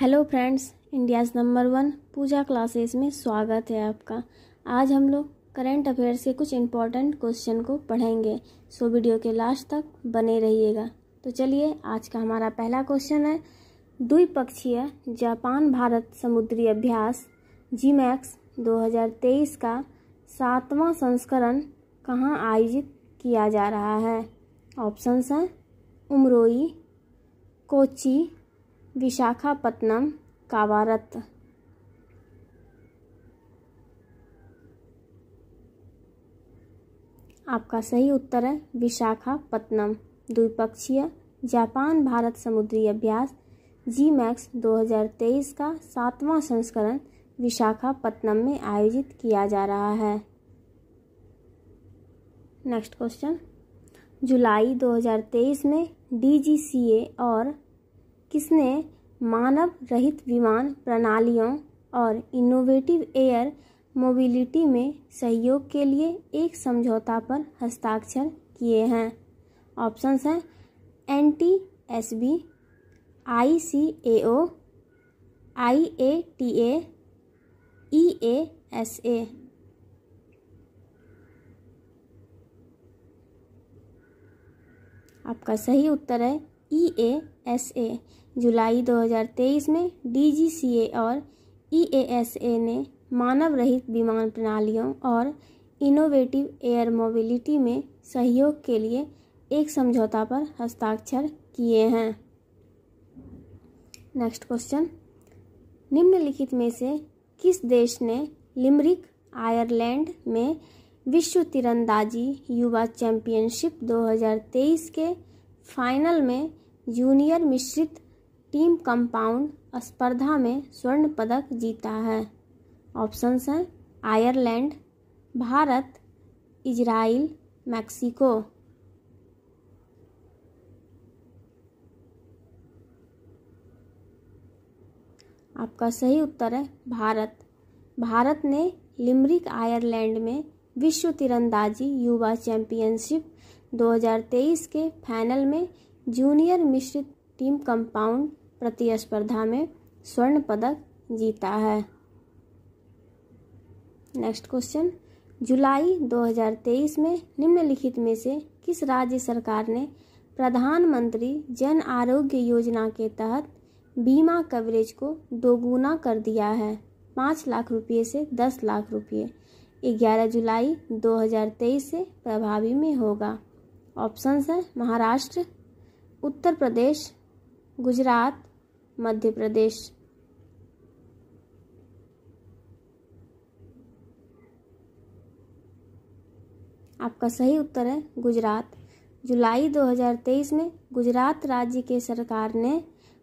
hello friends India's number one Pooja classes में स्वागत है आपका आज हम लोग करेंट अफेयर्स के कुछ इम्पॉर्टेंट क्वेश्चन को पढ़ेंगे सो वीडियो के लास्ट तक बने रहिएगा तो चलिए आज का हमारा पहला क्वेश्चन है द्विपक्षीय जापान भारत समुद्री अभ्यास जी मैक्स दो का सातवां संस्करण कहाँ आयोजित किया जा रहा है ऑप्शन हैं उमरोई कोची विशाखापत्नम कावारत आपका सही उत्तर है विशाखापत्नम द्विपक्षीय जापान भारत समुद्री अभ्यास जी मैक्स दो का सातवां संस्करण विशाखापत्नम में आयोजित किया जा रहा है नेक्स्ट क्वेश्चन जुलाई 2023 में डीजीसीए और किसने मानव रहित विमान प्रणालियों और इनोवेटिव एयर मोबिलिटी में सहयोग के लिए एक समझौता पर हस्ताक्षर किए हैं ऑप्शंस हैं N T S B I C A O I A T A E A S A आपका सही उत्तर है ई ए एस ए जुलाई 2023 में डी जी सी ए और ई ए एस ए ने मानव रहित विमान प्रणालियों और इनोवेटिव एयर मोबिलिटी में सहयोग के लिए एक समझौता पर हस्ताक्षर किए हैं नेक्स्ट क्वेश्चन निम्नलिखित में से किस देश ने लिमरिक आयरलैंड में विश्व तीरंदाजी युवा चैंपियनशिप 2023 के फाइनल में जूनियर मिश्रित टीम कंपाउंड स्पर्धा में स्वर्ण पदक जीता है ऑप्शंस हैं आयरलैंड भारत इजराइल मैक्सिको आपका सही उत्तर है भारत भारत ने लिमरिक आयरलैंड में विश्व तीरंदाजी युवा चैंपियनशिप 2023 के फाइनल में जूनियर मिश्रित टीम कंपाउंड प्रतिस्पर्धा में स्वर्ण पदक जीता है नेक्स्ट क्वेश्चन जुलाई 2023 में निम्नलिखित में से किस राज्य सरकार ने प्रधानमंत्री जन आरोग्य योजना के तहत बीमा कवरेज को दोगुना कर दिया है पाँच लाख रुपये से दस लाख रुपये ग्यारह जुलाई 2023 से प्रभावी में होगा ऑप्शंस हैं महाराष्ट्र उत्तर प्रदेश गुजरात मध्य प्रदेश आपका सही उत्तर है गुजरात जुलाई 2023 में गुजरात राज्य के सरकार ने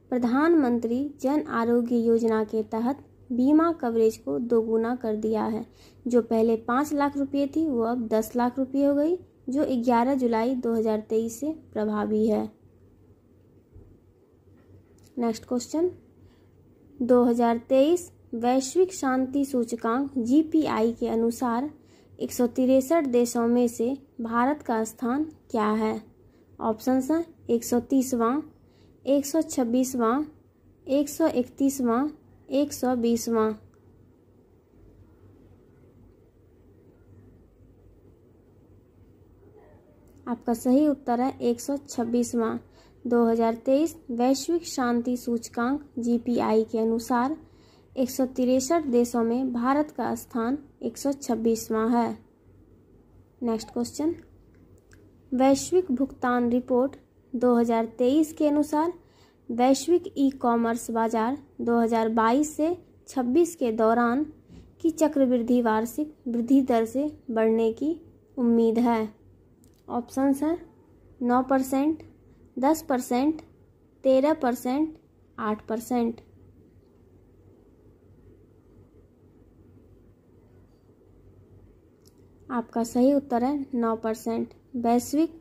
प्रधानमंत्री जन आरोग्य योजना के तहत बीमा कवरेज को दोगुना कर दिया है जो पहले पाँच लाख रुपये थी वो अब दस लाख रुपये हो गई जो 11 जुलाई 2023 से प्रभावी है नेक्स्ट क्वेश्चन 2023 वैश्विक शांति सूचकांक जी के अनुसार एक देशों में से भारत का स्थान क्या है ऑप्शन हैं एक सौ तीसवां एक सौ छब्बीसवां एक सौ इकतीसवां एक सौ बीसवां आपका सही उत्तर है एक सौ छब्बीसवा दो हजार तेईस वैश्विक शांति सूचकांक जी के अनुसार एक सौ तिरसठ देशों में भारत का स्थान एक सौ छब्बीसवा है नेक्स्ट क्वेश्चन वैश्विक भुगतान रिपोर्ट 2023 के अनुसार वैश्विक ई कॉमर्स बाजार 2022 से 26 के दौरान की चक्रवृद्धि वार्षिक वृद्धि दर से बढ़ने की उम्मीद है ऑप्शंस हैं नौ परसेंट दस परसेंट तेरह परसेंट आठ परसेंट आपका सही उत्तर है नौ परसेंट वैश्विक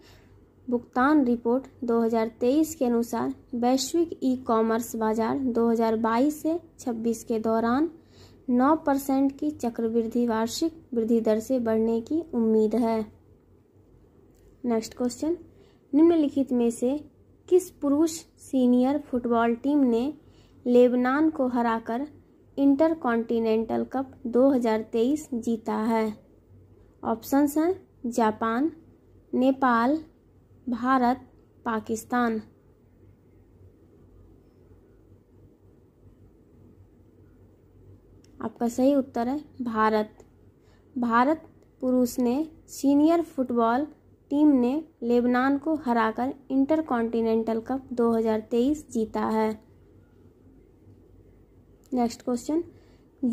भुगतान रिपोर्ट 2023 के अनुसार वैश्विक ई कॉमर्स बाजार 2022 से 26 के दौरान 9 परसेंट की चक्रवृद्धि वार्षिक वृद्धि दर से बढ़ने की उम्मीद है नेक्स्ट क्वेश्चन निम्नलिखित में से किस पुरुष सीनियर फुटबॉल टीम ने लेबनान को हराकर इंटर कॉन्टिनेंटल कप 2023 जीता है ऑप्शंस हैं जापान नेपाल भारत पाकिस्तान आपका सही उत्तर है भारत भारत पुरुष ने सीनियर फुटबॉल टीम ने लेबनान को हराकर इंटरकॉन्टिनेंटल कप 2023 जीता है नेक्स्ट क्वेश्चन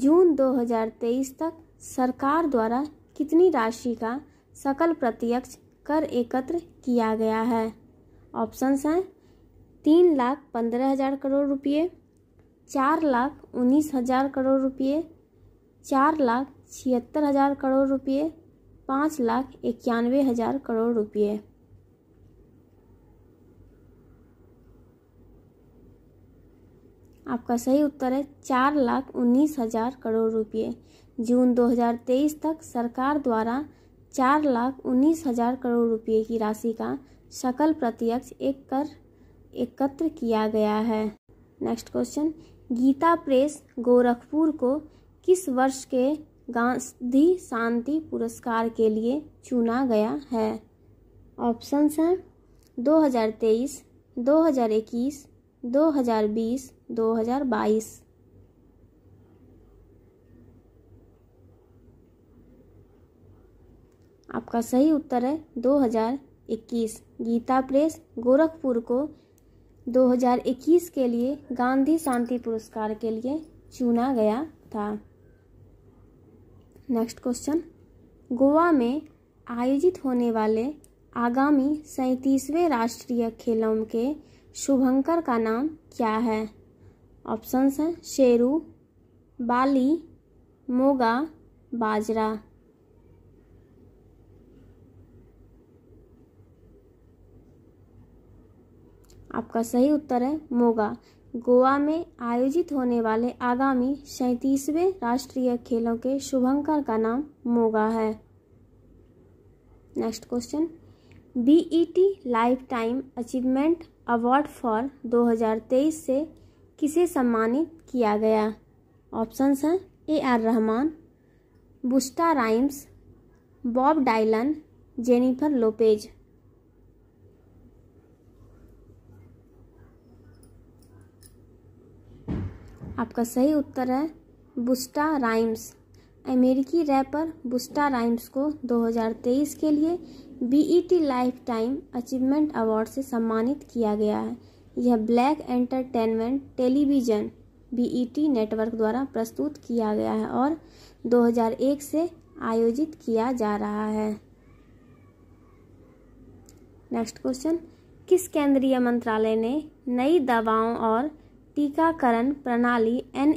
जून 2023 तक सरकार द्वारा कितनी राशि का सकल प्रत्यक्ष कर एकत्र किया गया है ऑप्शंस हैं तीन लाख पंद्रह हज़ार करोड़ रुपये चार लाख उन्नीस हज़ार करोड़ रुपये चार लाख छिहत्तर हज़ार करोड़ रुपये पाँच लाख इक्यानवे हजार करोड़ रुपये आपका सही उत्तर है चार लाख उन्नीस हजार करोड़ रुपये जून 2023 तक सरकार द्वारा चार लाख उन्नीस हजार करोड़ रुपये की राशि का सकल प्रत्यक्ष एक कर एकत्र किया गया है नेक्स्ट क्वेश्चन गीता प्रेस गोरखपुर को किस वर्ष के गांधी शांति पुरस्कार के लिए चुना गया है ऑप्शंस हैं 2023, 2021, 2020, 2022 आपका सही उत्तर है 2021 गीता प्रेस गोरखपुर को 2021 के लिए गांधी शांति पुरस्कार के लिए चुना गया था नेक्स्ट क्वेश्चन गोवा में आयोजित होने वाले आगामी सैंतीसवें राष्ट्रीय खेलों के शुभंकर का नाम क्या है ऑप्शंस हैं शेरू बाली मोगा बाजरा आपका सही उत्तर है मोगा गोवा में आयोजित होने वाले आगामी सैंतीसवें राष्ट्रीय खेलों के शुभंकर का नाम मोगा है next question BET lifetime achievement award for 2023 से किसे सम्मानित किया गया ऑप्शंस हैं A R Rahman Busta Rhymes Bob Dylan Jennifer Lopez आपका सही उत्तर है बुस्टा राइम्स अमेरिकी रैपर बुस्टा राइम्स को 2023 के लिए B E T lifetime achievement award से सम्मानित किया गया है यह black entertainment television B E T network द्वारा प्रस्तुत किया गया है और 2001 से आयोजित किया जा रहा है नेक्स्ट क्वेश्चन किस केंद्रीय मंत्रालय ने नई दवाओं और टीकाकरण प्रणाली एन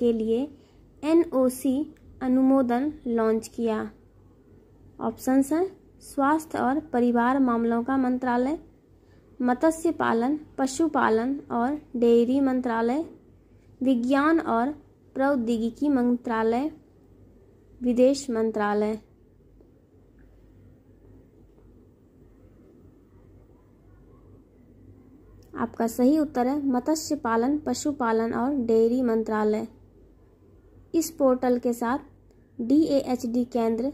के लिए एन अनुमोदन लॉन्च किया ऑप्शन हैं स्वास्थ्य और परिवार मामलों का मंत्रालय मत्स्य पालन पशुपालन और डेयरी मंत्रालय विज्ञान और प्रौद्योगिकी मंत्रालय विदेश मंत्रालय आपका सही उत्तर है मत्स्य पालन पशुपालन और डेयरी मंत्रालय इस पोर्टल के साथ डी केंद्र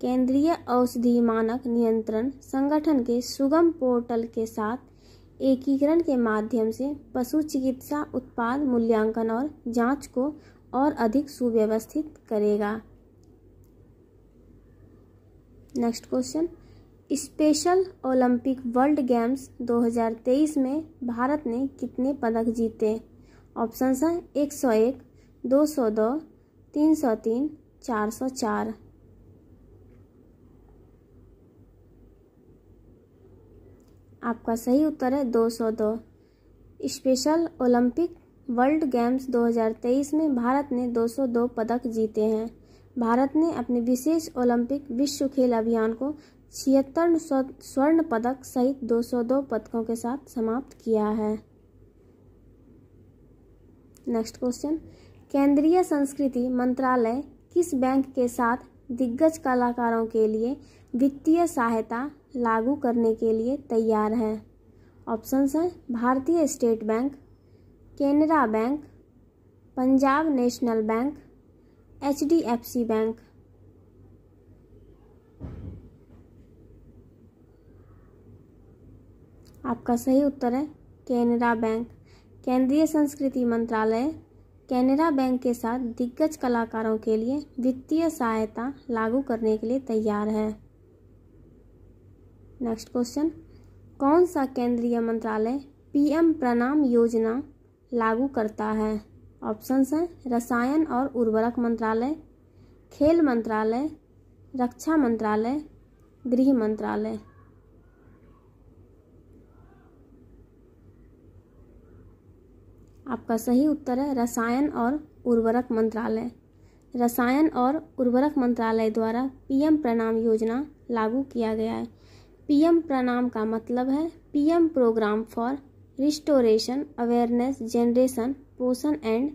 केंद्रीय औषधि मानक नियंत्रण संगठन के सुगम पोर्टल के साथ एकीकरण के माध्यम से पशु चिकित्सा उत्पाद मूल्यांकन और जांच को और अधिक सुव्यवस्थित करेगा next question special Olympic world games 2023 में भारत ने कितने पदक जीते ऑप्शन है एक सौ एक दो सौ दो आपका सही उत्तर है दो सौ दो स्पेशल ओलंपिक वर्ल्ड गेम्स 2023 में भारत ने 202 पदक जीते हैं भारत ने अपने विशेष ओलंपिक विश्व खेल अभियान को छिहत्तर स्वर्ण पदक सहित 202 पदकों के साथ समाप्त किया है नेक्स्ट क्वेश्चन केंद्रीय संस्कृति मंत्रालय किस बैंक के साथ दिग्गज कलाकारों के लिए वित्तीय सहायता लागू करने के लिए तैयार है ऑप्शन हैं भारतीय state bank Canara bank Punjab national bank H bank आपका सही उत्तर है कैनरा बैंक केंद्रीय संस्कृति मंत्रालय कैनरा बैंक के साथ दिग्गज कलाकारों के लिए वित्तीय सहायता लागू करने के लिए तैयार है नेक्स्ट क्वेश्चन कौन सा केंद्रीय मंत्रालय पीएम प्रणाम योजना लागू करता है ऑप्शंस हैं रसायन और उर्वरक मंत्रालय खेल मंत्रालय रक्षा मंत्रालय गृह मंत्रालय आपका सही उत्तर है रसायन और उर्वरक मंत्रालय रसायन और उर्वरक मंत्रालय द्वारा पीएम प्रणाम योजना लागू किया गया है पीएम प्रणाम का मतलब है PM program for restoration awareness generation पोषण and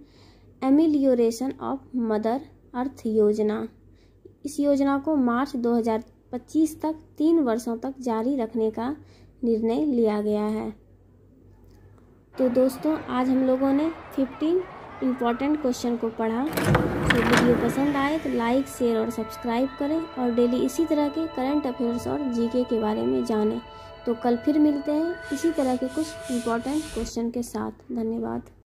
amelioration of mother earth योजना इस योजना को मार्च 2025 तक तीन वर्षों तक जारी रखने का निर्णय लिया गया है तो दोस्तों आज हम लोगों ने फिफ्टीन इम्पॉर्टेंट क्वेश्चन को पढ़ा तो वीडियो पसंद आए तो लाइक शेयर और सब्सक्राइब करें और डेली इसी तरह के करंट अफेयर्स और जीके के बारे में जानें तो कल फिर मिलते हैं इसी तरह के कुछ इम्पॉर्टेंट क्वेश्चन के साथ धन्यवाद